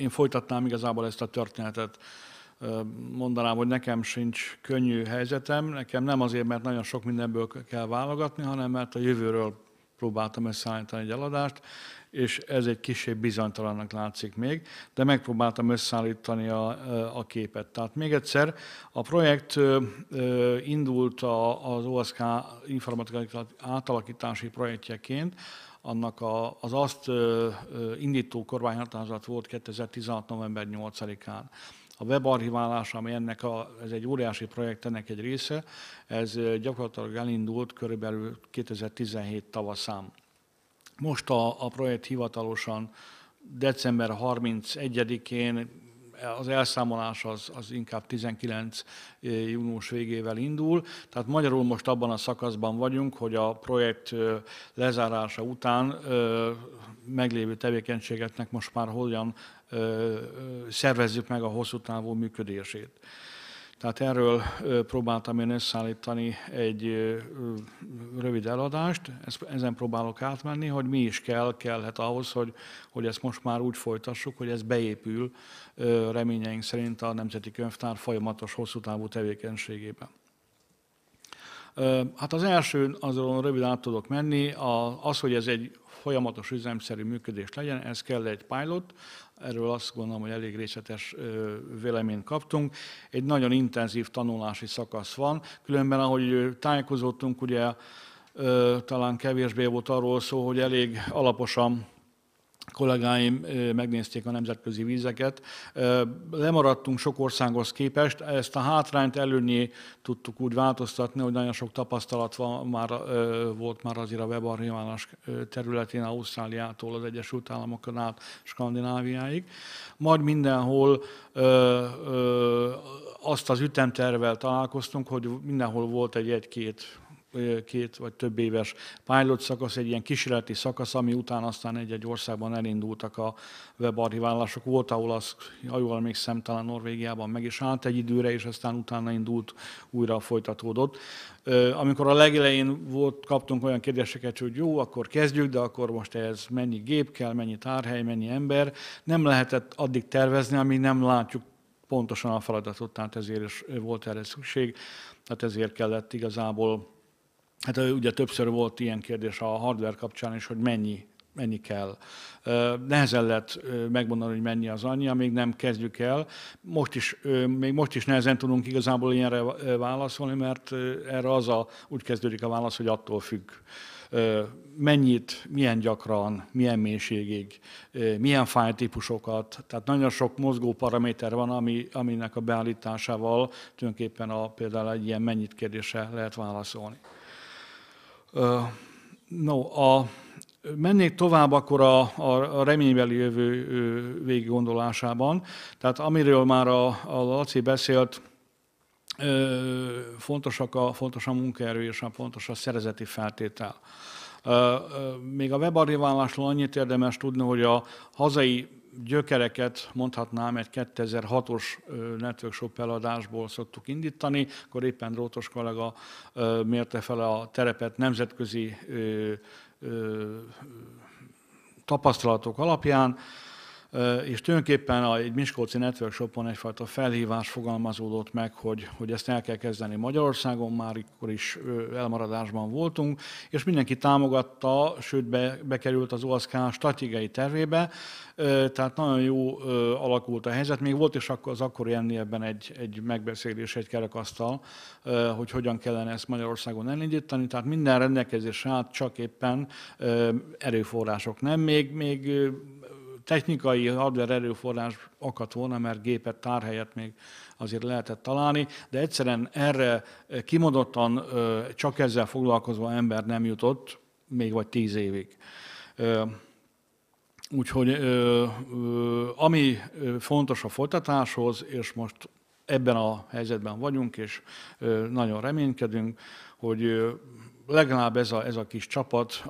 Én folytatnám igazából ezt a történetet. Mondanám, hogy nekem sincs könnyű helyzetem, nekem nem azért, mert nagyon sok mindenből kell válogatni, hanem mert a jövőről próbáltam összeállítani egy eladást, és ez egy kisebb bizonytalannak látszik még, de megpróbáltam összeállítani a, a képet. Tehát még egyszer, a projekt indult az OSK informatikai átalakítási projektjeként, annak a, az azt indító kormányhatározat volt 2016. november 8-án. A webarchiválás, ami ennek a, ez egy óriási projekt, ennek egy része, ez gyakorlatilag elindult körülbelül 2017 tavaszán. Most a, a projekt hivatalosan december 31-én az elszámolás az, az inkább 19 eh, június végével indul. Tehát magyarul most abban a szakaszban vagyunk, hogy a projekt eh, lezárása után eh, meglévő tevékenységetnek most már hogyan szervezzük meg a hosszú távú működését. Tehát erről próbáltam én összeállítani egy rövid eladást, ezen próbálok átmenni, hogy mi is kell, kellhet ahhoz, hogy, hogy ezt most már úgy folytassuk, hogy ez beépül reményeink szerint a Nemzeti Könyvtár folyamatos hosszú távú tevékenységében. Hát az első, azon rövid át tudok menni, az, hogy ez egy folyamatos üzemszerű működés legyen, ez kell egy pilot, erről azt gondolom, hogy elég részletes véleményt kaptunk. Egy nagyon intenzív tanulási szakasz van, különben ahogy tájékozottunk, ugye talán kevésbé volt arról szó, hogy elég alaposan kollégáim megnézték a nemzetközi vízeket. Lemaradtunk sok országhoz képest, ezt a hátrányt előnyé tudtuk úgy változtatni, hogy nagyon sok tapasztalat van, már, volt már azért a webarchiválás területén, Ausztráliától az Egyesült Államokon át Skandináviáig. Majd mindenhol azt az ütemtervel találkoztunk, hogy mindenhol volt egy egy-két két vagy több éves pilot szakasz, egy ilyen kísérleti szakasz, ami után aztán egy-egy országban elindultak a webarchiválások. Volt, ahol az, ha jól emlékszem, talán Norvégiában meg is állt egy időre, és aztán utána indult, újra folytatódott. Amikor a legelején volt, kaptunk olyan kérdéseket, hogy jó, akkor kezdjük, de akkor most ez mennyi gép kell, mennyi tárhely, mennyi ember. Nem lehetett addig tervezni, amíg nem látjuk pontosan a feladatot, tehát ezért is volt erre szükség, tehát ezért kellett igazából Hát ugye többször volt ilyen kérdés a hardware kapcsán is, hogy mennyi mennyi kell. Nehezen lehet megmondani, hogy mennyi az annyi, amíg nem kezdjük el. Most is, még most is nehezen tudunk igazából ilyenre válaszolni, mert erre az a, úgy kezdődik a válasz, hogy attól függ mennyit, milyen gyakran, milyen mélységig, milyen fájtípusokat. Tehát nagyon sok mozgó paraméter van, ami, aminek a beállításával tulajdonképpen a, például egy ilyen mennyit kérdése lehet válaszolni. No, a, mennék tovább akkor a, a, reménybeli jövő végig gondolásában. Tehát amiről már a, a Laci beszélt, fontosak a, fontos a munkaerő és a fontos a szerezeti feltétel. Még a webarriválásról annyit érdemes tudni, hogy a hazai gyökereket mondhatnám, egy 2006-os Network Shop eladásból szoktuk indítani, akkor éppen Drótos kollega mérte fel a terepet nemzetközi tapasztalatok alapján, és tulajdonképpen egy Miskolci Network Shopon egyfajta felhívás fogalmazódott meg, hogy, hogy ezt el kell kezdeni Magyarországon, már akkor is elmaradásban voltunk, és mindenki támogatta, sőt be, bekerült az OSZK stratégiai tervébe, tehát nagyon jó alakult a helyzet. Még volt is az akkori ebben egy, egy megbeszélés, egy kerekasztal, hogy hogyan kellene ezt Magyarországon elindítani, tehát minden rendelkezés állt, csak éppen erőforrások nem. Még, még technikai hardware erőforrás akadt volna, mert gépet, tárhelyet még azért lehetett találni, de egyszerűen erre kimondottan csak ezzel foglalkozva ember nem jutott, még vagy tíz évig. Úgyhogy ami fontos a folytatáshoz, és most ebben a helyzetben vagyunk, és nagyon reménykedünk, hogy legalább ez a, ez a kis csapat,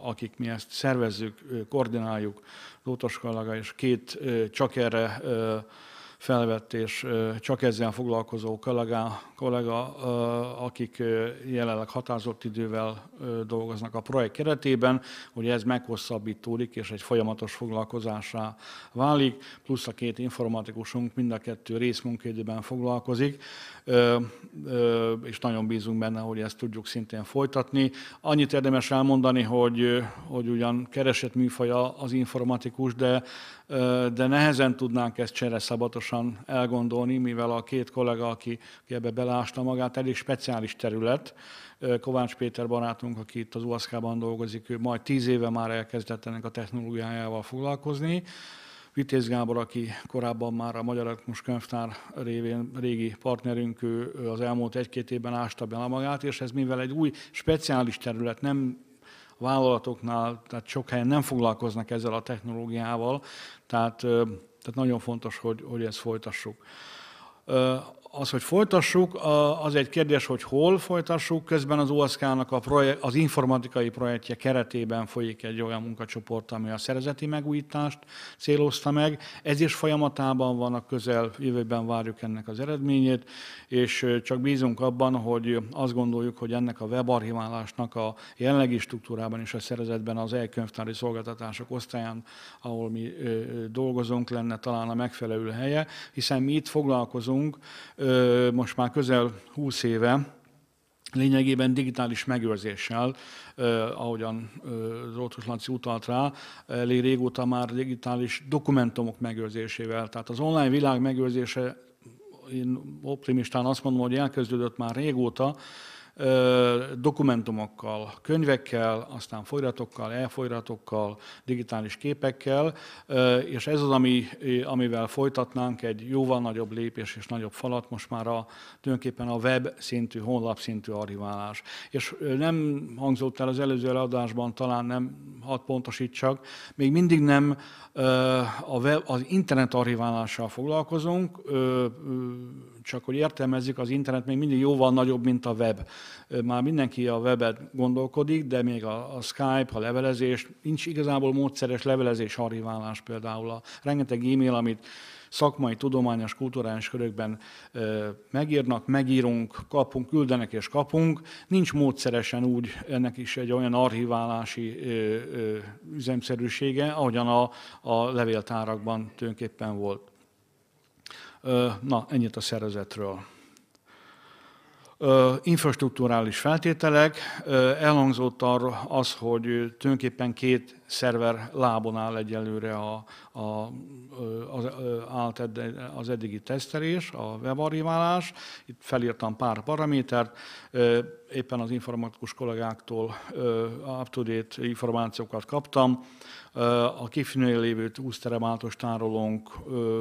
akik mi ezt szervezzük, koordináljuk, Lótos Kallaga és két csak erre felvett és csak ezzel foglalkozó kollega, kollega akik jelenleg határozott idővel dolgoznak a projekt keretében, hogy ez meghosszabbítódik és egy folyamatos foglalkozásá válik, plusz a két informatikusunk mind a kettő részmunkaidőben foglalkozik és nagyon bízunk benne, hogy ezt tudjuk szintén folytatni. Annyit érdemes elmondani, hogy, hogy ugyan keresett műfaja az informatikus, de, de nehezen tudnánk ezt csere szabatosan elgondolni, mivel a két kollega, aki, aki ebbe belásta magát, elég speciális terület, Kovács Péter barátunk, aki itt az UASZK-ban dolgozik, ő majd tíz éve már elkezdett ennek a technológiájával foglalkozni. Vitéz Gábor, aki korábban már a Magyar Etmus Könyvtár révén régi partnerünk, ő, ő az elmúlt egy-két évben ásta be magát, és ez mivel egy új, speciális terület, nem vállalatoknál, tehát sok helyen nem foglalkoznak ezzel a technológiával, tehát, tehát nagyon fontos, hogy, hogy ezt folytassuk az, hogy folytassuk, az egy kérdés, hogy hol folytassuk. Közben az OSZK-nak a projekt, az informatikai projektje keretében folyik egy olyan munkacsoport, ami a szerezeti megújítást célozta meg. Ez is folyamatában van, a közel jövőben várjuk ennek az eredményét, és csak bízunk abban, hogy azt gondoljuk, hogy ennek a webarchiválásnak a jelenlegi struktúrában és a szerezetben az elkönyvtári szolgáltatások osztályán, ahol mi dolgozunk, lenne talán a megfelelő helye, hiszen mi itt foglalkozunk most már közel 20 éve lényegében digitális megőrzéssel, ahogyan Zoltus Rótus Laci utalt rá, elég régóta már digitális dokumentumok megőrzésével. Tehát az online világ megőrzése, én optimistán azt mondom, hogy elkezdődött már régóta, dokumentumokkal, könyvekkel, aztán folyratokkal, elfolyratokkal, digitális képekkel, és ez az, ami, amivel folytatnánk egy jóval nagyobb lépés és nagyobb falat, most már a, tulajdonképpen a web szintű, honlap szintű archiválás. És nem hangzott el az előző adásban, talán nem, hat pontosítsak, még mindig nem a web, az internet archiválással foglalkozunk, csak hogy értelmezzük, az internet még mindig jóval nagyobb, mint a web. Már mindenki a webet gondolkodik, de még a, a Skype, a levelezés, nincs igazából módszeres levelezés arriválás például. A rengeteg e-mail, amit szakmai, tudományos, kulturális körökben ö, megírnak, megírunk, kapunk, küldenek és kapunk. Nincs módszeresen úgy ennek is egy olyan archiválási ö, ö, üzemszerűsége, ahogyan a, a levéltárakban tulajdonképpen volt. Na, ennyit a szervezetről. Infrastruktúrális feltételek, elhangzott arra az, hogy tulajdonképpen két szerver lábon áll egyelőre a, a, az, állt az eddigi tesztelés, a webarriválás. Itt felírtam pár paramétert éppen az informatikus kollégáktól up-to-date információkat kaptam. A kifinőnél lévő 20 terebátos tárolónk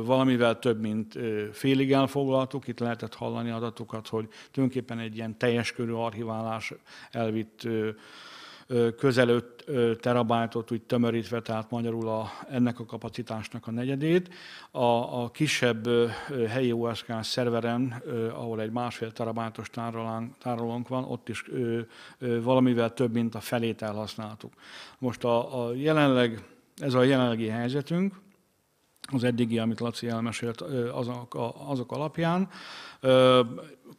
valamivel több, mint félig elfoglaltuk. Itt lehetett hallani adatokat, hogy tulajdonképpen egy ilyen teljes körű archiválás elvitt közel 5 terabájtot úgy tömörítve, tehát magyarul a, ennek a kapacitásnak a negyedét. A, a kisebb helyi OSK szerveren, ahol egy másfél terabájtos tárolónk van, ott is valamivel több, mint a felét elhasználtuk. Most a, a jelenleg, ez a jelenlegi helyzetünk, az eddigi, amit Laci elmesélt, azok, azok alapján.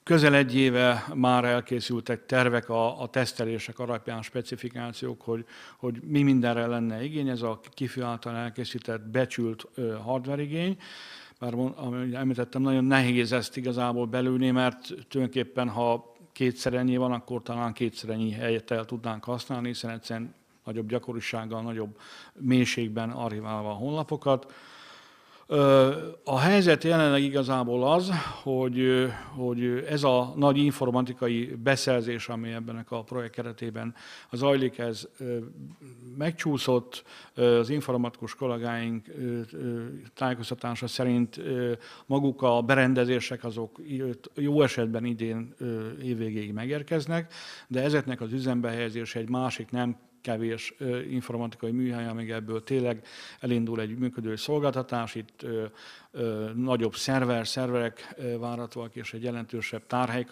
Közel egy éve már elkészültek tervek a, a tesztelések alapján, specifikációk, hogy, hogy mi mindenre lenne igény, ez a kifű által elkészített, becsült hardware igény bár amit említettem, nagyon nehéz ezt igazából belülni, mert tulajdonképpen ha kétszer ennyi van, akkor talán kétszer ennyi helyet el tudnánk használni, hiszen egyszerűen nagyobb gyakorisággal, nagyobb mélységben archiválva a honlapokat. A helyzet jelenleg igazából az, hogy, hogy ez a nagy informatikai beszerzés, ami ebben a projekt keretében az zajlik, ez megcsúszott. Az informatikus kollégáink tájékoztatása szerint maguk a berendezések azok jó esetben idén évvégéig megérkeznek, de ezeknek az üzembehelyezése egy másik nem kevés informatikai műhely, amíg ebből tényleg elindul egy működő szolgáltatás. Itt nagyobb szerver, szerverek váratóak és egy jelentősebb tárhely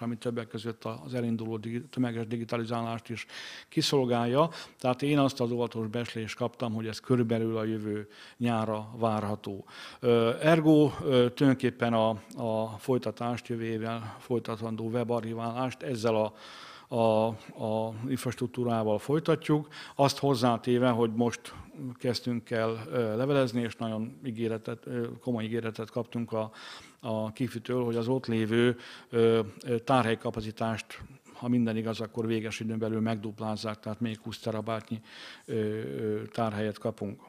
ami többek között az elinduló tömeges digitalizálást is kiszolgálja. Tehát én azt az óvatos beslést kaptam, hogy ez körülbelül a jövő nyára várható. Ergo tulajdonképpen a, a folytatást, jövő évvel folytatandó webarchiválást ezzel a a, a infrastruktúrával folytatjuk. Azt hozzátéve, hogy most kezdtünk el levelezni, és nagyon ígéretet, komoly ígéretet kaptunk a, a kifitől, hogy az ott lévő tárhelykapacitást ha minden igaz, akkor véges időn belül megduplázzák, tehát még 20 terabátnyi tárhelyet kapunk.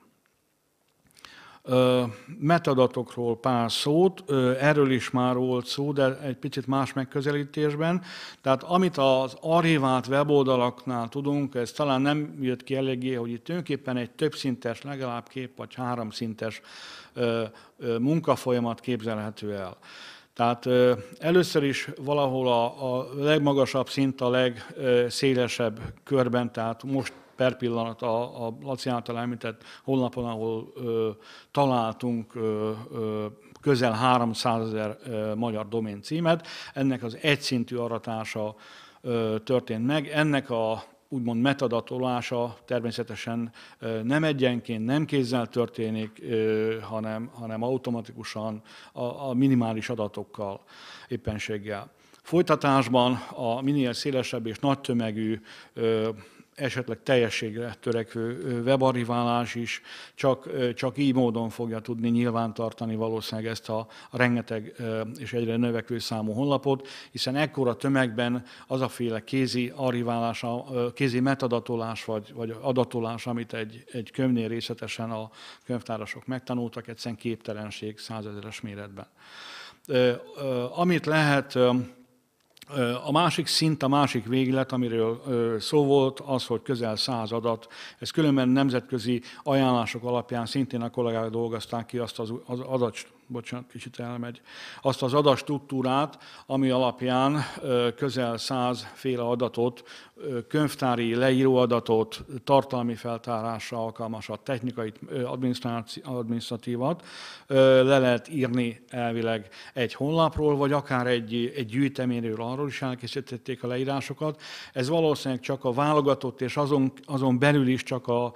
Metadatokról pár szót, erről is már volt szó, de egy picit más megközelítésben. Tehát amit az archivált weboldalaknál tudunk, ez talán nem jött ki eléggé, hogy itt tulajdonképpen egy többszintes, legalább kép vagy háromszintes munkafolyamat képzelhető el. Tehát először is valahol a, a legmagasabb szint a legszélesebb körben, tehát most per pillanat a, a Laci által említett honlapon, ahol ö, találtunk ö, ö, közel 300 ezer magyar domén címet. Ennek az egyszintű aratása ö, történt meg. Ennek a úgymond metadatolása természetesen nem egyenként, nem kézzel történik, hanem, hanem automatikusan a, a minimális adatokkal, éppenséggel. Folytatásban a minél szélesebb és nagy tömegű esetleg teljességre törekvő webarriválás is csak, csak így módon fogja tudni nyilvántartani valószínűleg ezt a rengeteg és egyre növekvő számú honlapot, hiszen ekkora tömegben az a féle kézi archiválás, kézi metadatolás vagy, vagy adatolás, amit egy, egy könyvnél részletesen a könyvtárosok megtanultak, egyszerűen képtelenség százezeres méretben. Amit lehet a másik szint, a másik véglet, amiről szó volt, az, hogy közel adat. Ez különben nemzetközi ajánlások alapján szintén a kollégák dolgozták ki azt az adat bocsánat, kicsit elmegy, azt az adastruktúrát, ami alapján közel féle adatot, könyvtári leíróadatot, tartalmi feltárásra a technikai adminisztratívat le lehet írni elvileg egy honlapról, vagy akár egy, egy gyűjteményről arról is elkészítették a leírásokat. Ez valószínűleg csak a válogatott és azon, azon belül is csak a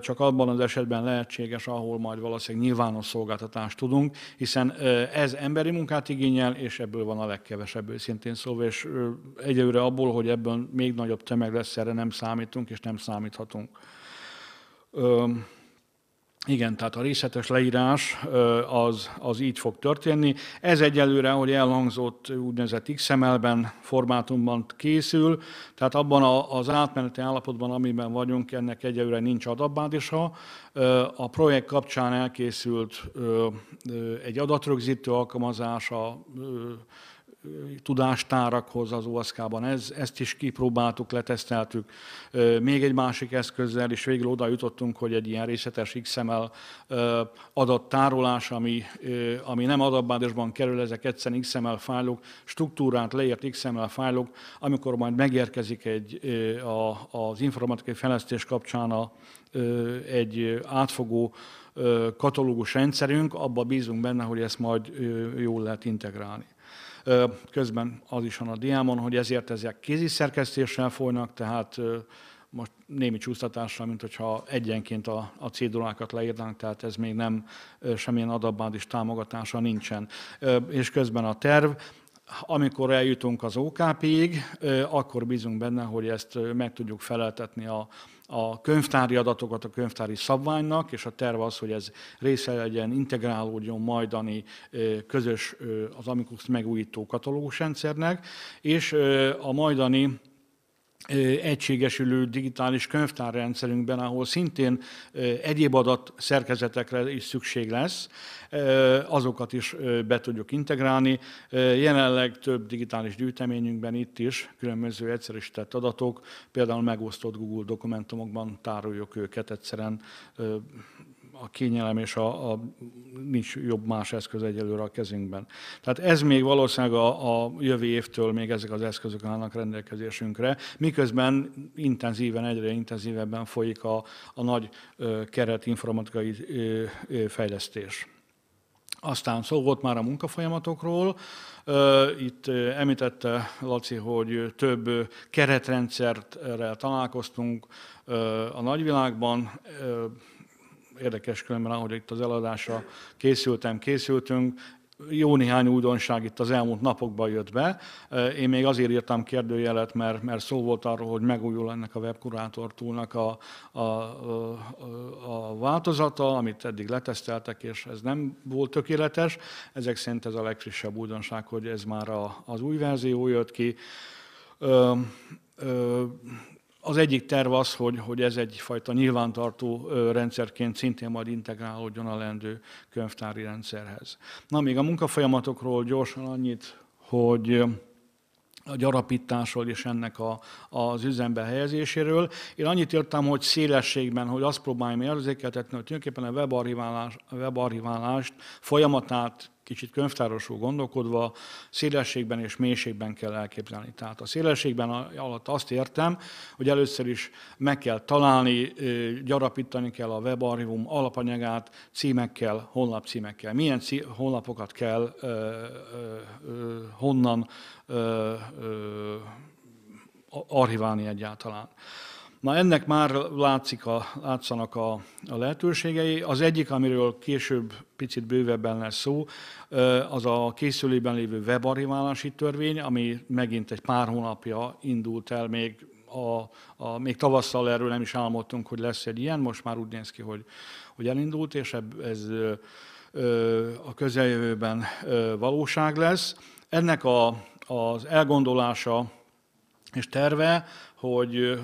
csak abban az esetben lehetséges, ahol majd valószínűleg nyilvános szolgáltatást tudunk, hiszen ez emberi munkát igényel, és ebből van a legkevesebb őszintén szó, és egyelőre abból, hogy ebből még nagyobb tömeg lesz, erre nem számítunk, és nem számíthatunk. Igen, tehát a részletes leírás az, az így fog történni. Ez egyelőre, ahogy elhangzott, úgynevezett XML-ben, formátumban készül, tehát abban a, az átmeneti állapotban, amiben vagyunk, ennek egyelőre nincs adatbázisa. A projekt kapcsán elkészült egy adatrögzítő alkalmazása, tudástárakhoz az OSZK-ban. Ez, ezt is kipróbáltuk, leteszteltük. Még egy másik eszközzel, és végül oda jutottunk, hogy egy ilyen részletes XML adattárolás, ami, ami nem adatbázisban kerül, ezek egyszerűen XML fájlok, struktúrát leért XML fájlok, amikor majd megérkezik egy, a, az informatikai fejlesztés kapcsán a, egy átfogó katalógus rendszerünk, abba bízunk benne, hogy ezt majd jól lehet integrálni. Közben az is van a diámon, hogy ezért ezek kézi szerkesztéssel folynak, tehát most némi csúsztatással, mint hogyha egyenként a, a cédulákat leírnánk, tehát ez még nem semmilyen is támogatása nincsen. És közben a terv, amikor eljutunk az OKP-ig, akkor bízunk benne, hogy ezt meg tudjuk feleltetni a, a könyvtári adatokat a könyvtári szabványnak, és a terv az, hogy ez része legyen, integrálódjon majdani közös az Amikus megújító rendszernek, és a majdani egységesülő digitális könyvtárrendszerünkben, ahol szintén egyéb adat szerkezetekre is szükség lesz, azokat is be tudjuk integrálni. Jelenleg több digitális gyűjteményünkben itt is különböző egyszerűsített adatok, például megosztott Google dokumentumokban tároljuk őket egyszerűen a kényelem és a, a nincs jobb más eszköz egyelőre a kezünkben. Tehát ez még valószínűleg a, a jövő évtől még ezek az eszközök állnak rendelkezésünkre, miközben intenzíven, egyre intenzívebben folyik a, a nagy keret informatikai fejlesztés. Aztán szó volt már a munkafolyamatokról. Itt említette Laci, hogy több keretrendszerrel találkoztunk a nagyvilágban érdekes különben, ahogy itt az eladásra készültem, készültünk, jó néhány újdonság itt az elmúlt napokban jött be. Én még azért írtam kérdőjelet, mert, mert szó volt arról, hogy megújul ennek a webkurátor túlnak a, a, a, a változata, amit eddig leteszteltek, és ez nem volt tökéletes. Ezek szerint ez a legfrissebb újdonság, hogy ez már a, az új verzió jött ki. Ö, ö, az egyik terv az, hogy, hogy ez egyfajta nyilvántartó rendszerként szintén majd integrálódjon a lendő könyvtári rendszerhez. Na, még a munkafolyamatokról gyorsan annyit, hogy a gyarapításról és ennek a, az üzembe helyezéséről. Én annyit írtam, hogy szélességben, hogy azt próbáljam érzékeltetni, hogy tulajdonképpen a webarchiválás, webarchiválást folyamatát kicsit könyvtárosul gondolkodva, szélességben és mélységben kell elképzelni. Tehát a szélességben alatt azt értem, hogy először is meg kell találni, gyarapítani kell a webarchívum alapanyagát címekkel, honlapcímekkel. Milyen cí- honlapokat kell ö, ö, ö, honnan ö, ö, archiválni egyáltalán. Na ennek már látszik a, látszanak a, a lehetőségei. Az egyik, amiről később picit bővebben lesz szó, az a készülében lévő webarchiválási törvény, ami megint egy pár hónapja indult el még a, a, még tavasszal erről nem is álmodtunk, hogy lesz egy ilyen, most már úgy néz ki, hogy, hogy elindult, és eb, ez ö, a közeljövőben ö, valóság lesz. Ennek a, az elgondolása és terve, hogy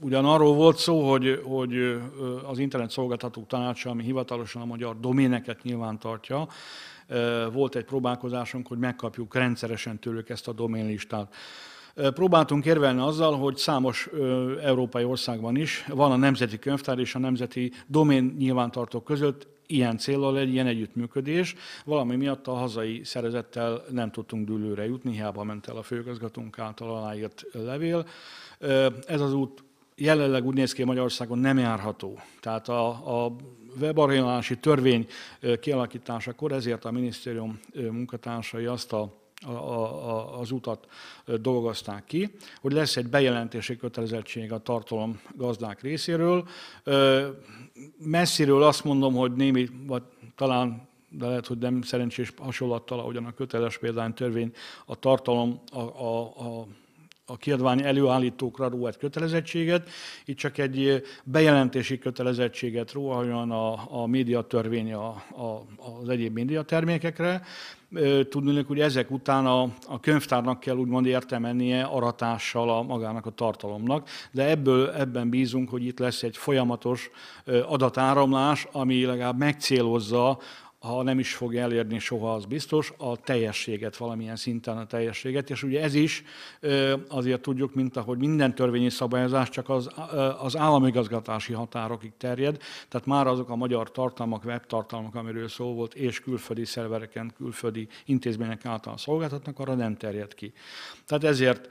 ugyan arról volt szó, hogy, hogy az internet szolgáltatók tanácsa, ami hivatalosan a magyar doméneket nyilvántartja, volt egy próbálkozásunk, hogy megkapjuk rendszeresen tőlük ezt a doménlistát. Próbáltunk érvelni azzal, hogy számos európai országban is van a Nemzeti Könyvtár és a Nemzeti Domén nyilvántartók között ilyen célral egy ilyen együttműködés. Valami miatt a hazai szerezettel nem tudtunk dőlőre jutni, hiába ment el a főgazgatónk által aláírt levél. Ez az út jelenleg úgy néz ki, Magyarországon nem járható. Tehát a, a webarrénási törvény kialakításakor ezért a minisztérium munkatársai azt a a, a, az utat dolgozták ki, hogy lesz egy bejelentési kötelezettség a tartalom gazdák részéről. Messziről azt mondom, hogy némi, vagy talán de lehet, hogy nem szerencsés hasonlattal, ahogyan a köteles példány törvény a tartalom a, a, a a kiadvány előállítókra ró egy kötelezettséget, itt csak egy eh, bejelentési kötelezettséget ró, olyan a, a médiatörvény a, a, az egyéb médiatermékekre. Eh, Tudnék, hogy ezek után a, a könyvtárnak kell úgymond értemennie aratással a magának a tartalomnak, de ebből ebben bízunk, hogy itt lesz egy folyamatos eh, adatáramlás, ami legalább megcélozza ha nem is fog elérni soha, az biztos, a teljességet, valamilyen szinten a teljességet. És ugye ez is azért tudjuk, mint ahogy minden törvényi szabályozás csak az, az államigazgatási határokig terjed, tehát már azok a magyar tartalmak, webtartalmak, amiről szó volt, és külföldi szervereken, külföldi intézmények által szolgáltatnak, arra nem terjed ki. Tehát ezért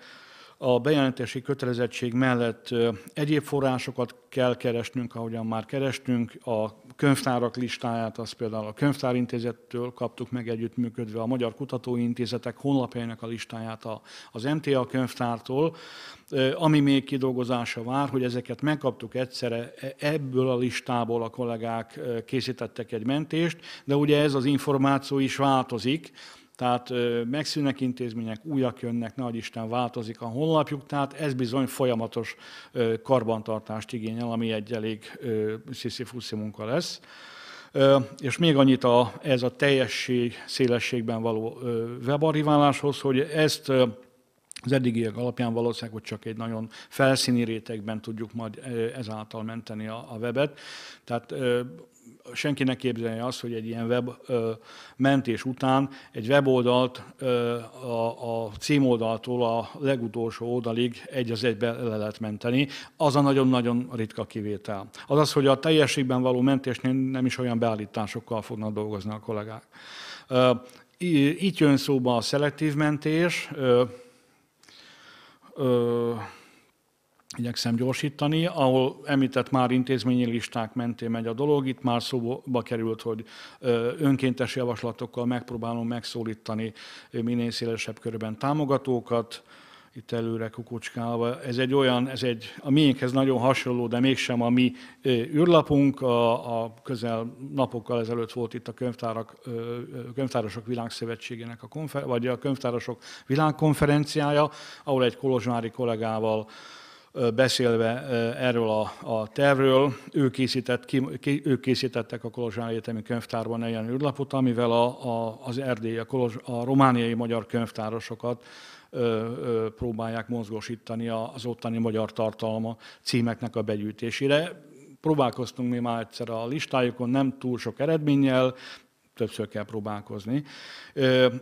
a bejelentési kötelezettség mellett egyéb forrásokat kell keresnünk, ahogyan már kerestünk. A könyvtárak listáját, azt például a Könyvtárintézettől kaptuk meg együttműködve, a Magyar Kutatóintézetek honlapjainak a listáját az MTA könyvtártól, ami még kidolgozása vár, hogy ezeket megkaptuk egyszerre, e, ebből a listából a kollégák készítettek egy mentést, de ugye ez az információ is változik, tehát megszűnnek intézmények, újak jönnek, nagy Isten változik a honlapjuk, tehát ez bizony folyamatos karbantartást igényel, ami egy elég sziszifuszi munka lesz. És még annyit a, ez a teljesség, szélességben való webarriváláshoz, hogy ezt az eddigiek alapján valószínűleg, hogy csak egy nagyon felszíni rétegben tudjuk majd ezáltal menteni a, a webet. Tehát senki ne képzelje azt, hogy egy ilyen web mentés után egy weboldalt a, a címoldaltól a legutolsó oldalig egy az egybe le lehet menteni. Az a nagyon-nagyon ritka kivétel. Az az, hogy a teljességben való mentésnél nem is olyan beállításokkal fognak dolgozni a kollégák. Itt jön szóba a szelektív mentés, ö, igyekszem gyorsítani, ahol említett már intézményi listák mentén megy a dolog, itt már szóba került, hogy önkéntes javaslatokkal megpróbálom megszólítani minél szélesebb körben támogatókat, itt előre kukucskálva. Ez egy olyan, ez egy a miénkhez nagyon hasonló, de mégsem a mi űrlapunk. A, a közel napokkal ezelőtt volt itt a könyvtárak, Könyvtárosok Világszövetségének, a konfer, vagy a Könyvtárosok Világkonferenciája, ahol egy kolozsmári kollégával beszélve erről a, a tervről, ő készített, ki, ki, ők készítettek a Kolozsvári Egyetemi Könyvtárban egy ilyen űrlapot, amivel a, a, az erdély, a, Kolozs, a romániai magyar könyvtárosokat próbálják mozgósítani az ottani magyar tartalma címeknek a begyűjtésére. Próbálkoztunk mi már egyszer a listájukon, nem túl sok eredménnyel, többször kell próbálkozni.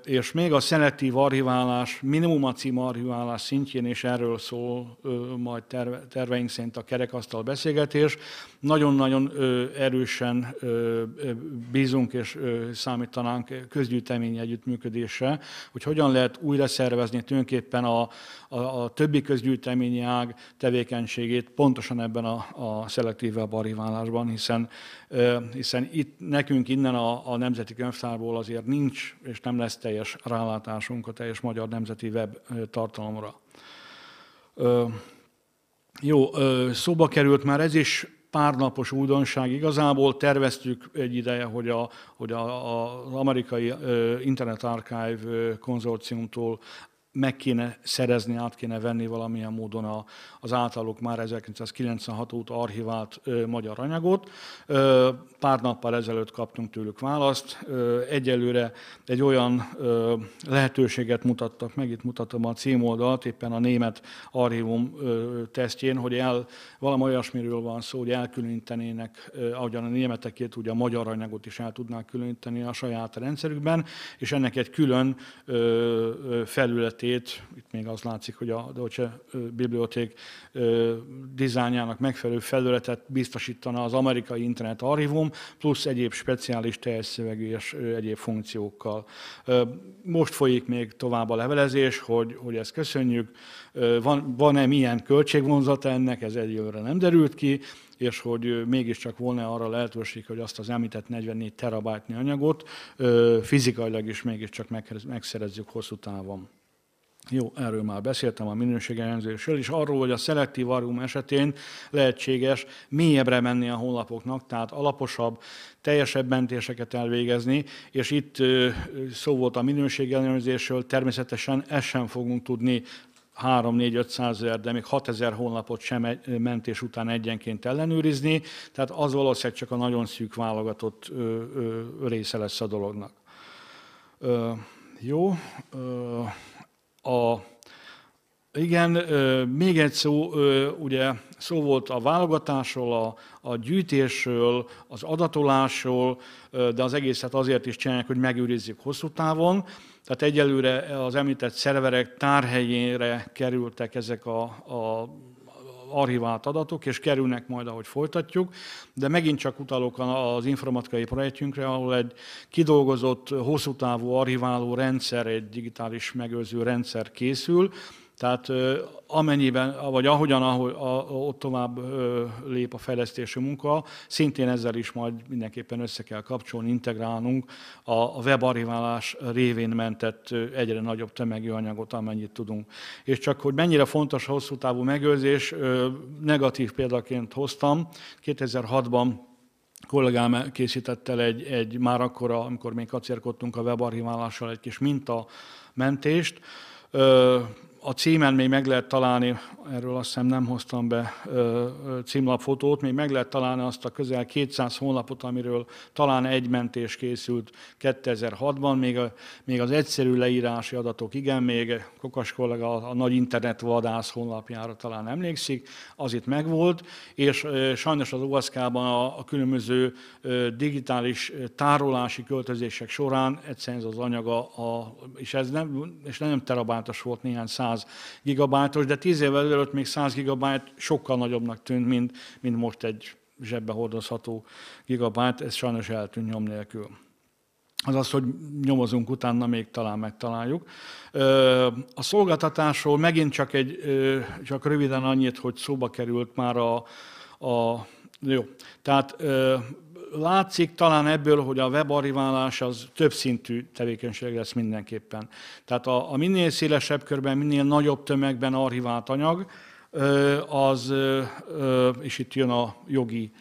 És még a szelektív archiválás, minimum a cím archiválás szintjén, és erről szól majd terveink szerint a kerekasztal beszélgetés, nagyon-nagyon erősen bízunk és számítanánk közgyűjtemény együttműködésre, hogy hogyan lehet újra szervezni tulajdonképpen a, a, a többi közgyűjteményi ág tevékenységét pontosan ebben a, a szelektívebb archiválásban, hiszen, hiszen itt nekünk innen a, a Nemzeti Könyvtárból azért nincs és nem lesz teljes rálátásunk a teljes magyar nemzeti web tartalomra. Jó, szóba került már ez is, párnapos újdonság. Igazából terveztük egy ideje, hogy, a, hogy a, a, az amerikai Internet Archive konzorciumtól meg kéne szerezni, át kéne venni valamilyen módon a, az általuk már 1996 óta archivált magyar anyagot. pár nappal ezelőtt kaptunk tőlük választ. egyelőre egy olyan lehetőséget mutattak meg, itt mutatom a címoldalt, éppen a német archívum tesztjén, hogy el, valami olyasmiről van szó, hogy elkülönítenének, ahogyan a németekét, ugye a magyar anyagot is el tudnák különíteni a saját rendszerükben, és ennek egy külön felületi felületét hét, itt még az látszik, hogy a Deutsche Biblioték dizájnjának megfelelő felületet biztosítana az amerikai internet archívum, plusz egyéb speciális teljes szövegű és egyéb funkciókkal. Most folyik még tovább a levelezés, hogy, hogy ezt köszönjük. Van, van-e milyen költségvonzata ennek, ez egyelőre nem derült ki, és hogy mégiscsak volna arra lehetőség, hogy azt az említett 44 terabájtnyi anyagot fizikailag is mégiscsak megszerezzük hosszú távon. Jó, erről már beszéltem a minőségelemzésről, és arról, hogy a szelektív argum esetén lehetséges mélyebbre menni a honlapoknak, tehát alaposabb, teljesebb mentéseket elvégezni, és itt szó volt a minőségelemzésről, természetesen ezt sem fogunk tudni 3-4-500 ezer, de még 6 ezer honlapot sem mentés után egyenként ellenőrizni, tehát az valószínűleg csak a nagyon szűk válogatott része lesz a dolognak. Jó, a, igen, még egy szó, ugye szó volt a válogatásról, a, a gyűjtésről, az adatolásról, de az egészet azért is csinálják, hogy megőrizzük hosszú távon. Tehát egyelőre az említett szerverek tárhelyére kerültek ezek a, a archivált adatok, és kerülnek majd, ahogy folytatjuk, de megint csak utalok az informatikai projektünkre, ahol egy kidolgozott, hosszú távú archiváló rendszer, egy digitális megőrző rendszer készül, tehát amennyiben, vagy ahogyan ahogy, a, ott tovább lép a fejlesztési munka, szintén ezzel is majd mindenképpen össze kell kapcsolni, integrálnunk a, a webarriválás révén mentett egyre nagyobb tömegű anyagot, amennyit tudunk. És csak hogy mennyire fontos a hosszú távú megőrzés, negatív példaként hoztam, 2006-ban kollégám készített el egy, egy már akkor, amikor még kacérkodtunk a webarchiválással, egy kis mintamentést, a címen még meg lehet találni, erről azt hiszem nem hoztam be címlapfotót, még meg lehet találni azt a közel 200 honlapot, amiről talán egy mentés készült 2006-ban, még, a, még az egyszerű leírási adatok, igen, még Kokas kollega a, a nagy internetvadász honlapjára talán emlékszik, az itt megvolt, és sajnos az OSZK-ban a, a különböző digitális tárolási költözések során egyszerűen ez az anyaga, a, és ez nem, és nem terabátos volt, néhány száz 100 gigabájtos, de 10 évvel előtt még 100 gigabájt sokkal nagyobbnak tűnt, mint, mint most egy zsebbe hordozható gigabájt, ez sajnos eltűnt nyom nélkül. Az az, hogy nyomozunk utána, még talán megtaláljuk. A szolgáltatásról megint csak, egy, csak röviden annyit, hogy szóba került már a, a jó, tehát látszik talán ebből, hogy a webarriválás az többszintű tevékenység lesz mindenképpen. Tehát a, a minél szélesebb körben, minél nagyobb tömegben archivált anyag, az, és itt jön a jogi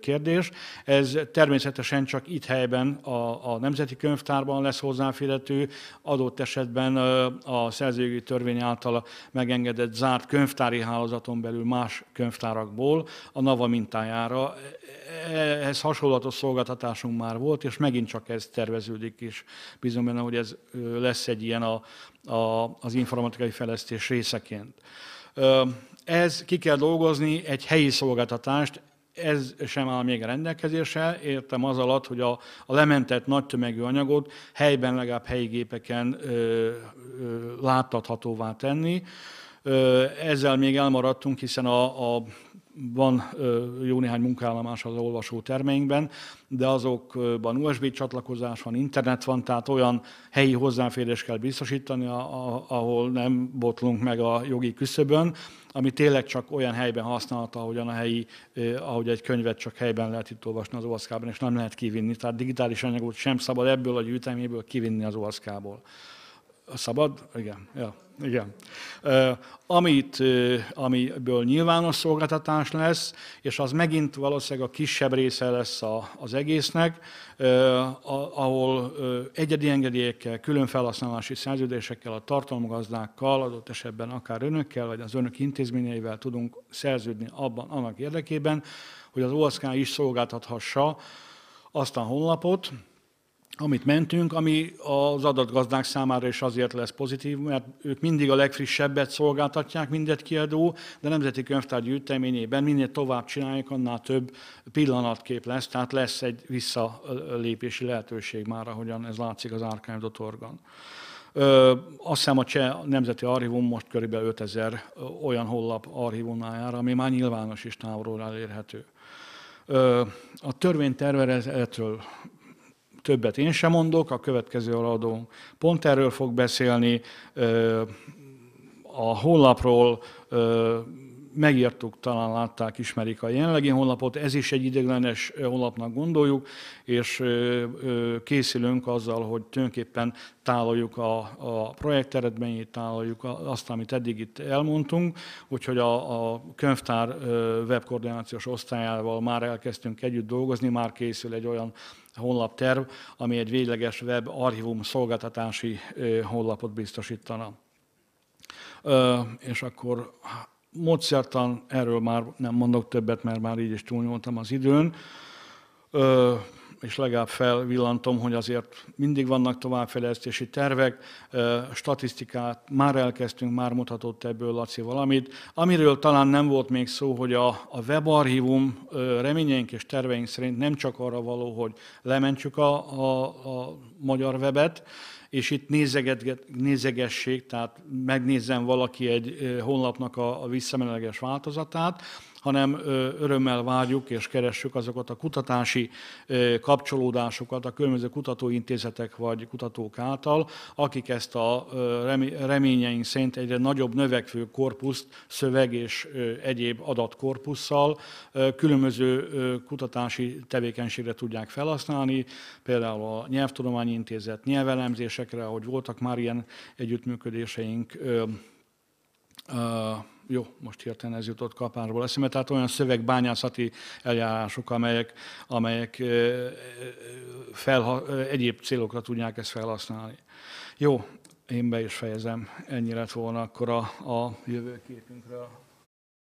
kérdés. Ez természetesen csak itt helyben a, a Nemzeti Könyvtárban lesz hozzáférhető, adott esetben a szerzőjogi törvény által megengedett zárt könyvtári hálózaton belül más könyvtárakból a NAVA mintájára. Ehhez hasonlatos szolgáltatásunk már volt, és megint csak ez terveződik is. Bízom benne, hogy ez lesz egy ilyen a, a, az informatikai fejlesztés részeként. Ez ki kell dolgozni egy helyi szolgáltatást, ez sem áll még a rendelkezésre, értem az alatt, hogy a, a lementett nagy tömegű anyagot helyben legalább helyi gépeken ö, ö, láttathatóvá tenni. Ö, ezzel még elmaradtunk, hiszen a, a van jó néhány munkállomás az olvasó termeinkben, de azokban USB csatlakozás van, internet van, tehát olyan helyi hozzáférés kell biztosítani, ahol nem botlunk meg a jogi küszöbön, ami tényleg csak olyan helyben használható, ahogyan a helyi, ahogy egy könyvet csak helyben lehet itt olvasni az olvaszkában, és nem lehet kivinni. Tehát digitális anyagot sem szabad ebből a gyűjteményből kivinni az olvaszkából. Szabad? Igen. Ja. Igen. Amit, amiből nyilvános szolgáltatás lesz, és az megint valószínűleg a kisebb része lesz a, az egésznek, ahol egyedi engedélyekkel, külön felhasználási szerződésekkel, a tartalomgazdákkal, adott esetben akár önökkel, vagy az önök intézményeivel tudunk szerződni abban annak érdekében, hogy az OSZK is szolgáltathassa azt a honlapot, amit mentünk, ami az adatgazdák számára is azért lesz pozitív, mert ők mindig a legfrissebbet szolgáltatják mindet kiadó, de a Nemzeti Könyvtár gyűjteményében minél tovább csinálják annál több pillanatkép lesz, tehát lesz egy visszalépési lehetőség már, ahogyan ez látszik az archive.org-on. Azt hiszem a Cseh Nemzeti Archívum most körülbelül 5000 olyan hollap archívumnál jár, ami már nyilvános és távolról elérhető. A törvénytervezetről többet én sem mondok, a következő aladó pont erről fog beszélni, a honlapról megírtuk, talán látták, ismerik a jelenlegi honlapot, ez is egy ideglenes honlapnak gondoljuk, és készülünk azzal, hogy tulajdonképpen tálaljuk a, a projekt eredményét, tálaljuk azt, amit eddig itt elmondtunk, úgyhogy a, a könyvtár webkoordinációs osztályával már elkezdtünk együtt dolgozni, már készül egy olyan honlapterv, ami egy végleges web archívum szolgáltatási honlapot biztosítana. És akkor módszertan, erről már nem mondok többet, mert már így is túlnyomtam az időn. Ö, és legalább felvillantom, hogy azért mindig vannak továbbfejlesztési tervek, statisztikát már elkezdtünk, már mutatott ebből Laci valamit. Amiről talán nem volt még szó, hogy a, a webarchívum reményeink és terveink szerint nem csak arra való, hogy lementsük a, a, a magyar webet, és itt nézeget, nézegessék, tehát megnézzen valaki egy honlapnak a, a visszamenőleges változatát, hanem örömmel várjuk és keressük azokat a kutatási kapcsolódásokat a különböző kutatóintézetek vagy kutatók által, akik ezt a reményeink szerint egyre nagyobb növekvő korpuszt, szöveg és egyéb adatkorpusszal különböző kutatási tevékenységre tudják felhasználni, például a Nyelvtudományi Intézet nyelvelemzésekre, ahogy voltak már ilyen együttműködéseink, jó, most hirtelen ez jutott kapásból eszembe, tehát olyan szövegbányászati eljárások, amelyek, amelyek felha, egyéb célokra tudják ezt felhasználni. Jó, én be is fejezem, ennyi lett volna akkor a, a jövőképünkről.